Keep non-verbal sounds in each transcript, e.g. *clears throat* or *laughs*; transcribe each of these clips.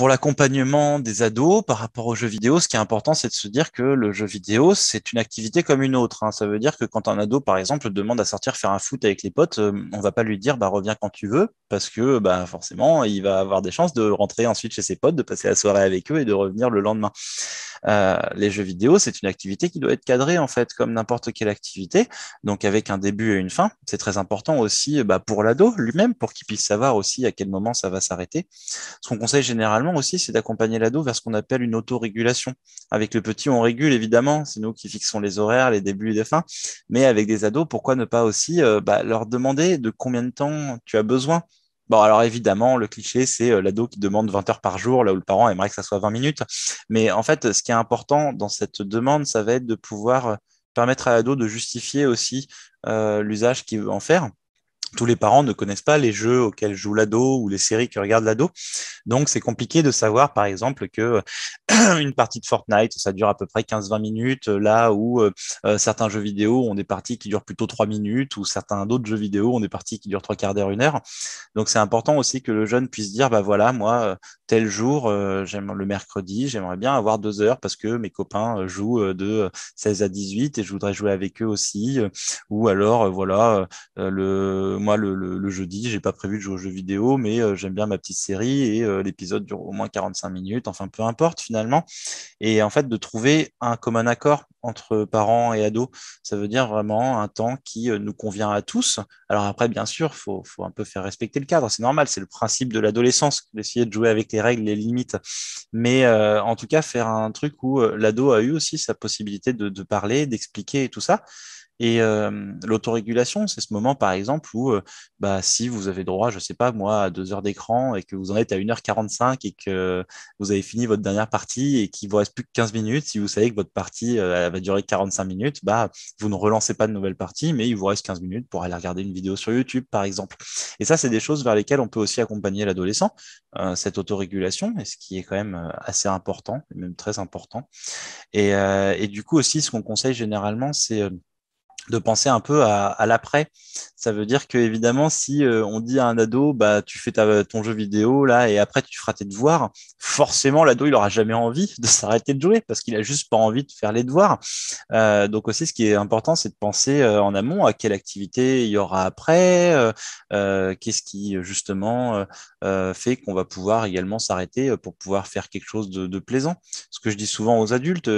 pour l'accompagnement des ados par rapport aux jeux vidéo, ce qui est important, c'est de se dire que le jeu vidéo, c'est une activité comme une autre. Hein. Ça veut dire que quand un ado, par exemple, demande à sortir faire un foot avec les potes, euh, on va pas lui dire bah reviens quand tu veux, parce que bah forcément, il va avoir des chances de rentrer ensuite chez ses potes, de passer la soirée avec eux et de revenir le lendemain. Euh, les jeux vidéo, c'est une activité qui doit être cadrée en fait, comme n'importe quelle activité, donc avec un début et une fin. C'est très important aussi bah, pour l'ado lui-même, pour qu'il puisse savoir aussi à quel moment ça va s'arrêter. Ce qu'on conseille généralement aussi, c'est d'accompagner l'ado vers ce qu'on appelle une autorégulation. Avec le petit, on régule évidemment, c'est nous qui fixons les horaires, les débuts et les fins, mais avec des ados, pourquoi ne pas aussi euh, bah, leur demander de combien de temps tu as besoin Bon, alors évidemment, le cliché, c'est euh, l'ado qui demande 20 heures par jour, là où le parent aimerait que ça soit 20 minutes. Mais en fait, ce qui est important dans cette demande, ça va être de pouvoir euh, permettre à l'ado de justifier aussi euh, l'usage qu'il veut en faire tous les parents ne connaissent pas les jeux auxquels joue l'ado ou les séries que regarde l'ado. Donc, c'est compliqué de savoir, par exemple, que *clears throat* une partie de Fortnite, ça dure à peu près 15-20 minutes, euh, là où euh, euh, certains jeux vidéo ont des parties qui durent plutôt 3 minutes ou certains d'autres jeux vidéo ont des parties qui durent 3 quarts d'heure, 1 heure. Donc, c'est important aussi que le jeune puisse dire, bah voilà, moi, tel jour, j'aime le mercredi, j'aimerais bien avoir 2 heures parce que mes copains jouent de 16 à 18 et je voudrais jouer avec eux aussi. Ou alors, voilà, le moi, le, jeudi, je jeudi, j'ai pas prévu de jouer aux jeux vidéo, mais euh, j'aime bien ma petite série et euh, l'épisode dure au moins 45 minutes, enfin peu importe finalement. Et en fait, de trouver un commun accord entre parents et ados, ça veut dire vraiment un temps qui euh, nous convient à tous. Alors après, bien sûr, faut, faut un peu faire respecter le cadre, c'est normal, c'est le principe de l'adolescence, d'essayer de jouer avec les règles, les limites. Mais en tout cas, faire un truc où l'ado a eu aussi sa possibilité de, de parler, d'expliquer et tout ça. Et euh, l'autorégulation, c'est ce moment, par exemple, où euh, bah, si vous avez droit, je ne sais pas, moi, à deux heures d'écran et que vous en êtes à 1h45 et que vous avez fini votre dernière partie et qu'il vous reste plus que 15 minutes, si vous savez que votre partie euh, va durer 45 minutes, bah, vous ne relancez pas de nouvelle partie, mais il vous reste 15 minutes pour aller regarder une vidéo sur YouTube, par exemple. Et ça, c'est des choses vers lesquelles on peut aussi accompagner l'adolescent, cette autorégulation, et ce qui est quand même assez important, même très important. Et, et du coup, aussi, ce qu'on conseille généralement, c'est de penser un peu à, l'après. Ça veut dire que évidemment, si euh, on dit à un ado, bah tu fais ton jeu vidéo là et après tu feras tes devoirs, forcément l'ado il aura jamais envie *laughs* de s'arrêter de jouer parce qu'il a juste pas envie de faire les devoirs. Euh, donc aussi, ce qui est important, c'est de penser euh, en amont à quelle activité il y aura après, qu'est-ce qui justement fait qu'on va pouvoir également s'arrêter pour pouvoir faire quelque chose de, de, plaisant. Ce que je dis souvent aux adultes,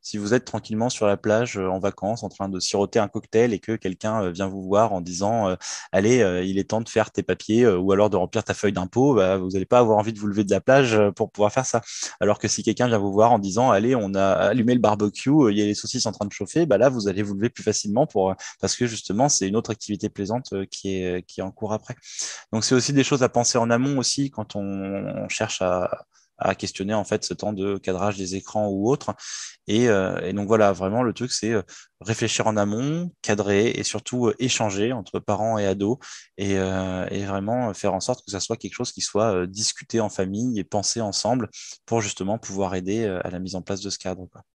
si vous êtes tranquillement sur la plage en vacances en train de siroter un cocktail et que quelqu'un euh, vient vous voir en disant euh, allez, euh, il est temps de faire tes papiers ou alors de remplir ta feuille d'impôt, bah, vous n'allez pas avoir envie de vous lever de la plage pour pouvoir faire ça. Alors que si quelqu'un vient vous voir en disant allez, on a allumé le barbecue, il y a les saucisses en train de chauffer, bah là vous allez vous lever plus facilement pour parce que justement c'est une autre activité plaisante qui est qui est en cours après. Donc c'est aussi des choses à penser en amont aussi quand on cherche à à questionner en fait ce temps de cadrage des écrans ou autre. Et, euh, donc voilà, vraiment le truc c'est euh, réfléchir en amont, cadrer et surtout euh, échanger entre parents et ados et, vraiment faire en sorte que ça soit quelque chose qui soit discuté en famille et pensé ensemble pour justement pouvoir aider à la mise en place de ce cadre. Quoi.